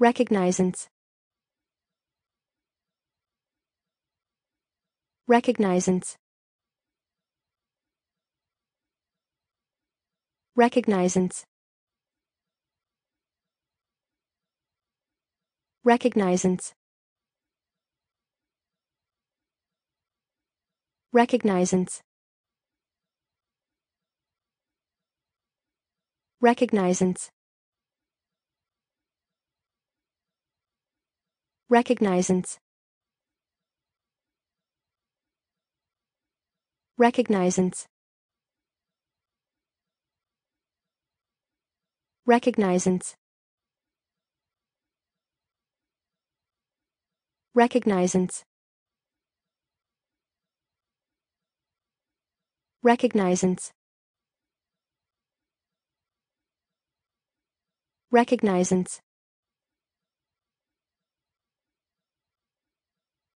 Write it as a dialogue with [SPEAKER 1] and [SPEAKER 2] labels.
[SPEAKER 1] Recognizance. Recognizance. Recognizance. Recognizance. Recognizance. Recognizance. Recognizance. Recognizance. Recognizance. Recognizance. Recognizance. Recognizance.